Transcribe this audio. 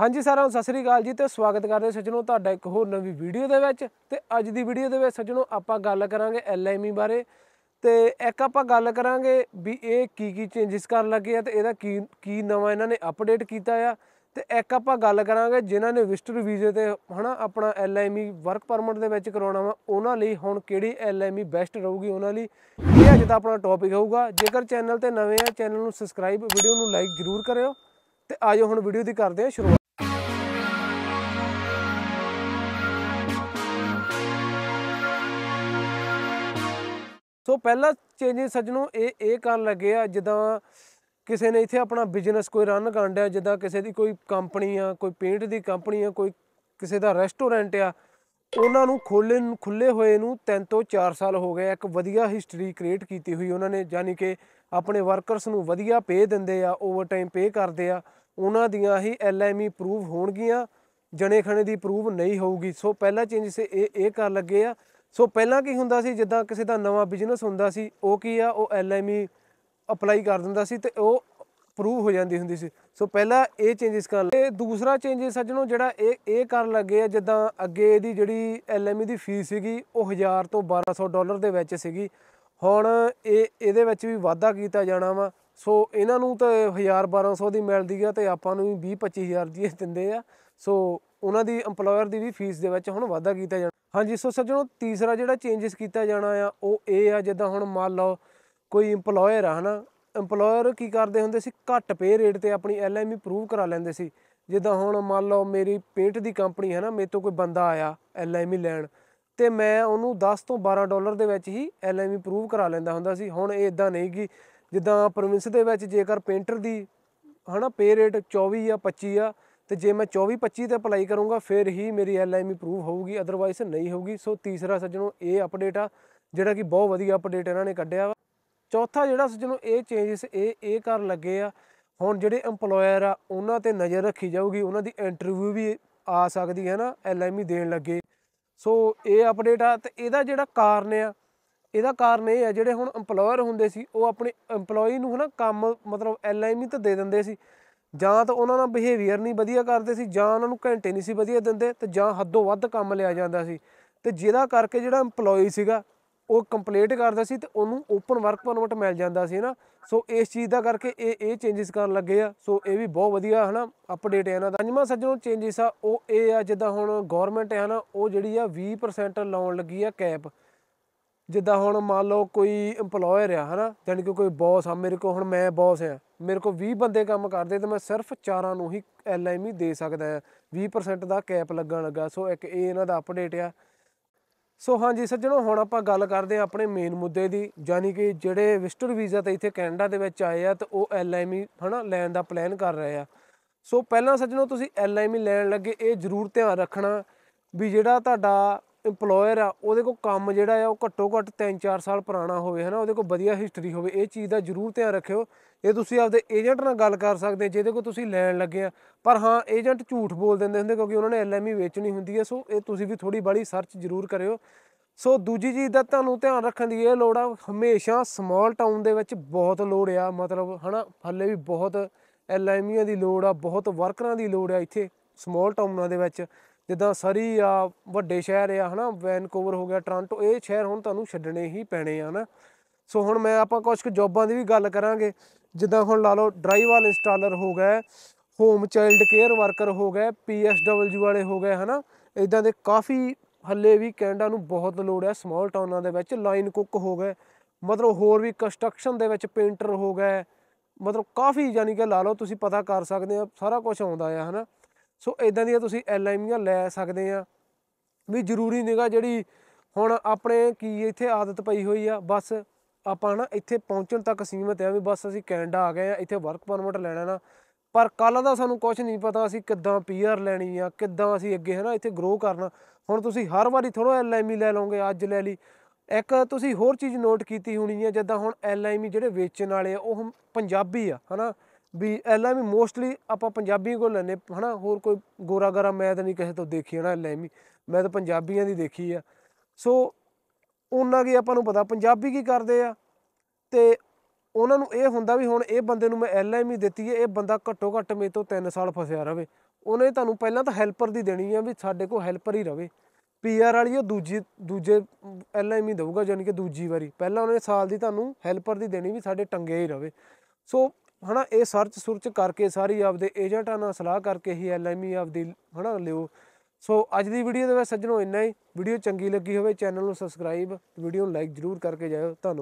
ਹਾਂਜੀ ਸਾਰਿਆਂ ਨੂੰ ਸਤਿ ਸ੍ਰੀ ਅਕਾਲ ਜੀ ਤੇ ਸਵਾਗਤ ਕਰਦੇ ਸੱਜਣੋ ਤੁਹਾਡਾ ਇੱਕ ਹੋਰ ਨਵੀਂ ਵੀਡੀਓ ਦੇ ਵਿੱਚ ਤੇ ਅੱਜ ਦੀ ਵੀਡੀਓ ਦੇ ਵਿੱਚ ਸੱਜਣੋ ਆਪਾਂ ਗੱਲ ਕਰਾਂਗੇ ਐਲਐਮਈ ਬਾਰੇ ਤੇ ਇੱਕ ਆਪਾਂ ਗੱਲ ਕਰਾਂਗੇ ਵੀ ਇਹ ਕੀ ਕੀ ਚੇਂਜਸ ਕਰਨ ਲੱਗੇ ਆ ਤੇ ਇਹਦਾ ਕੀ ਕੀ ਨਵਾਂ ਇਹਨਾਂ ਨੇ ਅਪਡੇਟ ਕੀਤਾ ਆ ਤੇ ਇੱਕ ਆਪਾਂ ਗੱਲ ਕਰਾਂਗੇ ਜਿਨ੍ਹਾਂ ਨੇ ਵਿਜ਼ਟਰ ਵੀਜ਼ੇ ਤੇ ਹਨਾ ਆਪਣਾ ਐਲਐਮਈ ਵਰਕ ਪਰਮਿਟ ਦੇ ਵਿੱਚ ਕਰਾਉਣਾ ਵਾ ਉਹਨਾਂ ਲਈ ਹੁਣ ਕਿਹੜੀ ਐਲਐਮਈ ਬੈਸਟ ਰਹੂਗੀ ਉਹਨਾਂ ਲਈ ਇਹ ਅੱਜ ਦਾ ਆਪਣਾ ਟੌਪਿਕ ਹੋਊਗਾ ਜੇਕਰ ਚੈਨਲ ਤੇ ਨਵੇਂ ਆ ਚੈਨਲ ਨੂੰ ਸਬਸਕ੍ਰਾਈਬ ਵੀਡੀਓ ਨੂੰ ਲਾਈਕ ਜ਼ਰੂਰ ਕਰਿਓ ਤੇ ਆਜੋ ਹੁਣ ਵੀਡੀਓ ਦੀ ਕਰਦੇ ਆ ਸ਼ੁਰੂ ਸੋ ਪਹਿਲਾ ਚੇਂਜਿੰਗ ਸੱਜਣੋ ਇਹ ਇਹ ਕਰਨ ਲੱਗੇ ਆ ਜਦੋਂ ਕਿਸੇ ਨੇ ਇੱਥੇ ਆਪਣਾ ਬਿਜ਼ਨਸ ਕੋਈ ਰਨ ਕਰਨ ਡਿਆ ਜਿੱਦਾਂ ਕਿਸੇ ਦੀ ਕੋਈ ਕੰਪਨੀ ਆ ਕੋਈ ਪੇਂਟ ਦੀ ਕੰਪਨੀ ਆ ਕੋਈ ਕਿਸੇ ਦਾ ਰੈਸਟੋਰੈਂਟ ਆ ਉਹਨਾਂ ਨੂੰ ਖੋਲੇ ਖੁੱਲੇ ਹੋਏ ਨੂੰ 3 ਤੋਂ 4 ਸਾਲ ਹੋ ਗਏ ਇੱਕ ਵਧੀਆ ਹਿਸਟਰੀ ਕ੍ਰੀਏਟ ਕੀਤੀ ਹੋਈ ਉਹਨਾਂ ਨੇ ਯਾਨੀ ਕਿ ਆਪਣੇ ਵਰਕਰਸ ਨੂੰ ਵਧੀਆ ਪੇ ਦਿੰਦੇ ਆ ਓਵਰ ਟਾਈਮ ਪੇ ਕਰਦੇ ਆ ਉਹਨਾਂ ਦੀਆਂ ਹੀ ਐਲਐਮਈ ਪ੍ਰੂਫ e ਹੋਣਗੀਆਂ ਜਣੇ ਖਣੇ ਦੀ ਪ੍ਰੂਫ ਨਹੀਂ ਹੋਊਗੀ ਸੋ ਪਹਿਲਾ ਚੇਂਜ ਸੇ ਇਹ ਇਹ ਕਰ ਲੱਗੇ ਆ ਸੋ ਪਹਿਲਾਂ ਕੀ ਹੁੰਦਾ ਸੀ ਜਿੱਦਾਂ ਕਿਸੇ ਦਾ ਨਵਾਂ ਬਿਜ਼ਨਸ ਹੁੰਦਾ ਸੀ ਉਹ ਕੀ ਆ ਉਹ ਐਲਐਮਈ ਅਪਲਾਈ e ਕਰ ਦਿੰਦਾ ਸੀ ਤੇ ਉਹ ਪ੍ਰੂਵ ਹੋ ਜਾਂਦੀ ਹੁੰਦੀ ਸੀ ਸੋ ਪਹਿਲਾਂ ਇਹ ਚੇਂਜਸ ਕਰ ਲਏ ਦੂਸਰਾ ਚੇਂਜਸ ਸੱਜਣੋ ਜਿਹੜਾ ਇਹ ਇਹ ਕਰਨ ਲੱਗੇ ਆ ਜਿੱਦਾਂ ਅੱਗੇ ਇਹਦੀ ਜਿਹੜੀ ਐਲਐਮਈ e ਦੀ ਫੀਸ ਸੀਗੀ ਉਹ 1000 ਤੋਂ 1200 ਡਾਲਰ ਦੇ ਵਿੱਚ ਸੀਗੀ ਹੁਣ ਇਹ ਇਹਦੇ ਵਿੱਚ ਵੀ ਵਾਧਾ ਕੀਤਾ ਜਾਣਾ ਵਾ ਸੋ ਇਹਨਾਂ ਨੂੰ ਤਾਂ 1000 1200 ਦੀ ਮਿਲਦੀ ਆ ਤੇ ਆਪਾਂ ਨੂੰ ਵੀ 20 25000 ਦੀ ਦਿੰਦੇ ਆ ਸੋ ਉਹਨਾਂ ਦੀ ਏਮਪਲੋਇਰ ਦੀ ਵੀ ਫੀਸ ਦੇ ਵਿੱਚ ਹੁਣ ਵਾਧਾ ਕੀਤਾ ਜਾਣਾ ਹਾਂਜੀ ਸੋ ਸੱਜਣੋ ਤੀਸਰਾ ਜਿਹੜਾ ਚੇਂਜਸ ਕੀਤਾ ਜਾਣਾ ਆ ਉਹ ਇਹ ਆ ਜਿੱਦਾਂ ਹੁਣ ਮੰਨ ਲਓ ਕੋਈ EMPLOYER ਆ ਹਨਾ EMPLOYER ਕੀ ਕਰਦੇ ਹੁੰਦੇ ਸੀ ਘੱਟ ਪੇ ਰੇਟ ਤੇ ਆਪਣੀ LME ਪ੍ਰੂਵ ਕਰਾ ਲੈਂਦੇ ਸੀ ਜਿੱਦਾਂ ਹੁਣ ਮੰਨ ਲਓ ਮੇਰੀ ਪੇਂਟ ਦੀ ਕੰਪਨੀ ਹੈ ਨਾ ਮੇਰੇ ਤੋਂ ਕੋਈ ਬੰਦਾ ਆਇਆ LME ਲੈਣ ਤੇ ਮੈਂ ਉਹਨੂੰ 10 ਤੋਂ 12 ਡਾਲਰ ਦੇ ਵਿੱਚ ਹੀ LME ਪ੍ਰੂਵ ਕਰਾ ਲੈਂਦਾ ਹੁੰਦਾ ਸੀ ਹੁਣ ਇਹ ਇਦਾਂ ਨਹੀਂ ਕਿ ਜਿੱਦਾਂ ਪ੍ਰੋਵਿੰਸ ਦੇ ਵਿੱਚ ਜੇਕਰ ਪੇਂਟਰ ਦੀ ਹਨਾ ਪੇ ਰੇਟ 24 ਜਾਂ 25 ਆ ਤੇ ਜੇ ਮੈਂ 24 25 ਤੇ ਅਪਲਾਈ ਕਰੂੰਗਾ ਫਿਰ ਹੀ ਮੇਰੀ ਐਲਐਮਈ ਪ੍ਰੂਵ e ਹੋਊਗੀ ਅਦਰਵਾਈਜ਼ ਨਹੀਂ ਹੋਊਗੀ ਸੋ ਤੀਸਰਾ ਸੱਜਣੋ ਇਹ ਅਪਡੇਟ ਆ ਜਿਹੜਾ ਕਿ ਬਹੁਤ ਵਧੀਆ ਅਪਡੇਟ ਇਹਨਾਂ ਨੇ ਕੱਢਿਆ ਵਾ ਚੌਥਾ ਜਿਹੜਾ ਸੱਜਣੋ ਇਹ ਚੇਂਜਸ ਇਹ ਇਹ ਕਰਨ ਲੱਗੇ ਆ ਹੁਣ ਜਿਹੜੇ EMPLOYER ਆ ਉਹਨਾਂ ਤੇ ਨਜ਼ਰ ਰੱਖੀ ਜਾਊਗੀ ਉਹਨਾਂ ਦੀ ਇੰਟਰਵਿਊ ਵੀ ਆ ਸਕਦੀ ਹੈ ਨਾ ਐਲਐਮਈ e ਦੇਣ ਲੱਗੇ ਸੋ ਇਹ ਅਪਡੇਟ ਆ ਤੇ ਇਹਦਾ ਜਿਹੜਾ ਕਾਰਨ ਆ ਇਹਦਾ ਕਾਰਨ ਇਹ ਆ ਜਿਹੜੇ ਹੁਣ EMPLOYER ਹੁੰਦੇ ਸੀ ਉਹ ਆਪਣੇ EMPLOYE ਨੂੰ ਹਨਾ ਕੰਮ ਮਤਲਬ ਐਲਐਮਈ e ਤਾਂ ਦੇ ਦਿੰਦੇ ਸੀ ਜਾਂ ਤਾਂ ਉਹਨਾਂ ਦਾ ਬਿਹੇਵੀਅਰ ਨਹੀਂ ਵਧੀਆ ਕਰਦੇ ਸੀ ਜਾਂ ਉਹਨਾਂ ਨੂੰ ਘੰਟੇ ਨਹੀਂ ਸੀ ਵਧੀਆ ਦਿੰਦੇ ਤੇ ਜਾਂ ਹੱਦੋਂ ਵੱਧ ਕੰਮ ਲਿਆ ਜਾਂਦਾ ਸੀ ਤੇ ਜਿਹਦਾ ਕਰਕੇ ਜਿਹੜਾ EMPLOYE ਸੀਗਾ ਉਹ ਕੰਪਲੀਟ ਕਰਦਾ ਸੀ ਤੇ ਉਹਨੂੰ ਓਪਨ ਵਰਕ ਪਰਮਿਟ ਮਿਲ ਜਾਂਦਾ ਸੀ ਨਾ ਸੋ ਇਸ ਚੀਜ਼ ਦਾ ਕਰਕੇ ਇਹ ਇਹ ਚੇਂਜਸ ਕਰਨ ਲੱਗੇ ਆ ਸੋ ਇਹ ਵੀ ਬਹੁਤ ਵਧੀਆ ਹਨਾ ਅਪਡੇਟ ਹੈ ਇਹਨਾਂ ਦਾ ਪੰਜਵਾਂ ਸੱਜਣੋਂ ਚੇਂਜਸ ਆ ਉਹ ਇਹ ਆ ਜਿੱਦਾਂ ਹੁਣ ਗਵਰਨਮੈਂਟ ਹੈ ਨਾ ਉਹ ਜਿਹੜੀ ਆ 20% ਲਾਉਣ ਲੱਗੀ ਆ ਕੈਪ ਜਿੱਦਾਂ ਹੁਣ ਮੰਨ ਲਓ ਕੋਈ EMPLOYER ਆ ਹਨਾ ਯਾਨੀ ਕਿ ਕੋਈ ਬੌਸ ਆ ਮੇਰੇ ਕੋਲ ਹੁਣ ਮੈਂ ਬੌਸ ਆ ਮੇਰੇ ਕੋਲ 20 ਬੰਦੇ ਕੰਮ ਕਰਦੇ ਤੇ ਮੈਂ ਸਿਰਫ ਚਾਰਾਂ ਨੂੰ ਹੀ ਐਲਐਮਈ ਦੇ ਸਕਦਾ ਆ 20% ਦਾ ਕੈਪ ਲੱਗਣ ਲੱਗਾ ਸੋ ਇੱਕ ਇਹ ਇਹਨਾਂ ਦਾ ਅਪਡੇਟ ਆ ਸੋ ਹਾਂਜੀ ਸੱਜਣੋ ਹੁਣ ਆਪਾਂ ਗੱਲ ਕਰਦੇ ਆ ਆਪਣੇ ਮੇਨ ਮੁੱਦੇ ਦੀ ਯਾਨੀ ਕਿ ਜਿਹੜੇ ਵਿਜ਼ਟਰ ਵੀਜ਼ਾ ਤੇ ਇੱਥੇ ਕੈਨੇਡਾ ਦੇ ਵਿੱਚ ਆਏ ਆ ਤੇ ਉਹ ਐਲਐਮਈ ਹਨਾ ਲੈਣ ਦਾ ਪਲਾਨ ਕਰ ਰਹੇ ਆ ਸੋ ਪਹਿਲਾਂ ਸੱਜਣੋ ਤੁਸੀਂ ਐਲਐਮਈ ਲੈਣ ਲੱਗੇ ਇਹ ਜ਼ਰੂਰ ਧਿਆਨ ਰੱਖਣਾ ਵੀ ਜਿਹੜਾ ਤੁਹਾਡਾ EMPLOYER ਆ ਉਹਦੇ ਕੋਲ ਕੰਮ ਜਿਹੜਾ ਆ ਉਹ ਘੱਟੋ ਘੱਟ 3-4 ਸਾਲ ਪੁਰਾਣਾ ਹੋਵੇ ਹਨਾ ਉਹਦੇ ਕੋਲ ਵਧੀਆ ਹਿਸਟਰੀ ਹੋਵੇ ਇਹ ਚੀਜ਼ ਦਾ ਜ਼ਰੂਰ ਧਿਆਨ ਰੱਖਿਓ ਇਹ ਤੁਸੀਂ ਆਪਦੇ ਏਜੰਟ ਨਾਲ ਗੱਲ ਕਰ ਸਕਦੇ ਜਿਹਦੇ ਕੋਲ ਤੁਸੀਂ ਲੈਣ ਲੱਗੇ ਆ ਪਰ ਹਾਂ ਏਜੰਟ ਝੂਠ ਬੋਲ ਦਿੰਦੇ ਹੁੰਦੇ ਕਿਉਂਕਿ ਉਹਨਾਂ ਨੇ ਐਲਐਮਈ e ਵੇਚਣੀ ਹੁੰਦੀ ਹੈ ਸੋ ਇਹ ਤੁਸੀਂ ਵੀ ਥੋੜੀ ਬੜੀ ਸਰਚ ਜ਼ਰੂਰ ਕਰਿਓ ਸੋ ਦੂਜੀ ਚੀਜ਼ ਦਾ ਤੁਹਾਨੂੰ ਧਿਆਨ ਰੱਖਣ ਦੀ ਇਹ ਲੋੜ ਆ ਹਮੇਸ਼ਾ ਸਮਾਲ ਟਾਊਨ ਦੇ ਵਿੱਚ ਬਹੁਤ ਲੋੜ ਆ ਮਤਲਬ ਹਨਾ ਹੱਲੇ ਵੀ ਬਹੁਤ ਐਲਐਮਈਆਂ e ਦੀ ਲੋੜ ਆ ਬਹੁਤ ਵਰਕਰਾਂ ਦੀ ਲੋੜ ਆ ਇੱਥੇ ਸਮਾਲ ਟਾਊਨਾਂ ਦੇ ਵਿੱਚ ਜਿੱਦਾਂ ਸਰੀ ਆ ਵੱਡੇ ਸ਼ਹਿਰ ਆ ਹਨਾ ਵੈਨਕੂਵਰ ਹੋ ਗਿਆ ਟ੍ਰਾਂਟੋ ਇਹ ਸ਼ਹਿਰ ਹੁਣ ਤੁਹਾਨੂੰ ਛੱਡਣੇ ਹੀ ਪੈਣੇ ਆ ਹਨਾ ਸੋ ਹੁਣ ਮੈਂ ਆਪਾਂ ਕੁਝ ਕੁ ਜੌਬਾਂ ਦੀ ਵੀ ਗੱਲ ਕਰਾਂਗੇ ਜਿੱਦਾਂ ਹੁਣ ਲਾ ਲਓ ਡਰਾਈਵਰ ਇੰਸਟਾਲਰ ਹੋ ਗਿਆ ਹੋਮ ਚਾਈਲਡ ਕੇਅਰ ਵਰਕਰ ਹੋ ਗਿਆ ਪੀਐਸਡਬਲਯੂ ਵਾਲੇ ਹੋ ਗਏ ਹਨਾ ਇਦਾਂ ਦੇ ਕਾਫੀ ਹੱਲੇ ਵੀ ਕੈਨੇਡਾ ਨੂੰ ਬਹੁਤ ਲੋੜ ਹੈ ਸਮਾਲ ਟਾਊਨਾਂ ਦੇ ਵਿੱਚ ਲਾਈਨ ਕੁੱਕ ਹੋ ਗਏ ਮਤਲਬ ਹੋਰ ਵੀ ਕੰਸਟਰਕਸ਼ਨ ਦੇ ਵਿੱਚ ਪੇਂਟਰ ਹੋ ਗਏ ਮਤਲਬ ਕਾਫੀ ਯਾਨੀ ਕਿ ਲਾ ਲਓ ਤੁਸੀਂ ਪਤਾ ਕਰ ਸਕਦੇ ਆ ਸਾਰਾ ਕੁਝ ਆਉਂਦਾ ਆ ਹਨਾ ਸੋ ਇਦਾਂ ਦੀਆਂ ਤੁਸੀਂ ਐਲਐਮੀਆਂ ਲੈ ਸਕਦੇ ਆ ਵੀ ਜ਼ਰੂਰੀ ਨਹੀਂਗਾ ਜਿਹੜੀ ਹੁਣ ਆਪਣੇ ਕੀ ਇੱਥੇ ਆਦਤ ਪਈ ਹੋਈ ਆ ਬਸ ਆਪਾਂ ਨਾ ਇੱਥੇ ਪਹੁੰਚਣ ਤੱਕ ਸੀਮਤ ਆ ਵੀ ਬਸ ਅਸੀਂ ਕੈਨੇਡਾ ਆ ਗਏ ਆ ਇੱਥੇ ਵਰਕ ਪਰਮਿਟ ਲੈਣਾ ਨਾ ਪਰ ਕੱਲ ਦਾ ਸਾਨੂੰ ਕੁਝ ਨਹੀਂ ਪਤਾ ਅਸੀਂ ਕਿੱਦਾਂ ਪੀਆਰ ਲੈਣੀ ਆ ਕਿੱਦਾਂ ਅਸੀਂ ਅੱਗੇ ਹਨਾ ਇੱਥੇ ਗਰੋ ਕਰਨਾ ਹੁਣ ਤੁਸੀਂ ਹਰ ਵਾਰੀ ਥੋੜਾ ਐਲਐਮਈ ਲੈ ਲਓਗੇ ਅੱਜ ਲੈ ਲਈ ਇੱਕ ਤੁਸੀਂ ਹੋਰ ਚੀਜ਼ ਨੋਟ ਕੀਤੀ ਹੋਣੀ ਆ ਜਿੱਦਾਂ ਹੁਣ ਐਲਐਮਈ ਜਿਹੜੇ ਵੇਚਣ ਵਾਲੇ ਆ ਉਹ ਪੰਜਾਬੀ ਆ ਹਨਾ ਵੀ ਐਲਐਮਈ ਮੋਸਟਲੀ ਆਪਾਂ ਪੰਜਾਬੀਆਂ ਕੋਲ ਲੈਨੇ ਹਨਾ ਹੋਰ ਕੋਈ ਗੋਰਾ ਗਰਾ ਮੈਂ ਤਾਂ ਨਹੀਂ ਕਿਸੇ ਤੋਂ ਦੇਖੀ ਹਨਾ ਐਲਐਮਈ ਮੈਂ ਤਾਂ ਪੰਜਾਬੀਆਂ ਦੀ ਦੇਖੀ ਆ ਸੋ ਉਹਨਾਂ ਕੀ ਆਪਾਂ ਨੂੰ ਪਤਾ ਪੰਜਾਬੀ ਕੀ ਕਰਦੇ ਆ ਤੇ ਉਹਨਾਂ ਨੂੰ ਇਹ ਹੁੰਦਾ ਵੀ ਹੁਣ ਇਹ ਬੰਦੇ ਨੂੰ ਮੈਂ ਐਲਐਮਈ ਦਿੱਤੀ ਹੈ ਇਹ ਬੰਦਾ ਘੱਟੋ ਘੱਟ ਮੇਰੇ ਤੋਂ 3 ਸਾਲ ਫਸਿਆ ਰਵੇ ਉਹਨੇ ਤੁਹਾਨੂੰ ਪਹਿਲਾਂ ਤਾਂ ਹੈਲਪਰ ਦੀ ਦੇਣੀ ਆ ਵੀ ਸਾਡੇ ਕੋਲ ਹੈਲਪਰ ਹੀ ਰਵੇ ਪੀਆਰ ਵਾਲੀ ਉਹ ਦੂਜੀ ਦੂਜੇ ਐਲਐਮਈ ਦੇਊਗਾ ਯਾਨੀ ਕਿ ਦੂਜੀ ਵਾਰੀ ਪਹਿਲਾਂ ਉਹਨੇ ਸਾਲ ਦੀ ਤੁਹਾਨੂੰ ਹੈਲਪਰ ਦੀ ਦੇਣੀ ਵੀ ਸਾਡੇ ਟੰਗੇ ਹੀ ਰਵੇ ਸੋ ਹਨਾ ਇਹ ਸਰਚ ਸੁਰਚ ਕਰਕੇ ਸਾਰੀ ਆਪਦੇ ਏਜੰਟਾਂ ਨਾਲ ਸਲਾਹ ਕਰਕੇ ਹੀ ਐਲਐਮਈ ਆਪਦੀ ਹਨਾ ਲਿਓ ਸੋ ਅੱਜ ਦੀ ਵੀਡੀਓ ਦੇ ਵਿੱਚ ਸੱਜਣੋ ਇੰਨਾ ਹੀ ਵੀਡੀਓ ਚੰਗੀ ਲੱਗੀ ਹੋਵੇ ਚੈਨਲ ਨੂੰ ਸਬਸਕ੍ਰਾਈਬ ਵੀਡੀਓ ਨੂੰ ਲਾਈਕ ਜ਼ਰੂਰ ਕਰਕੇ ਜਾਇਓ ਧੰਨਵਾਦ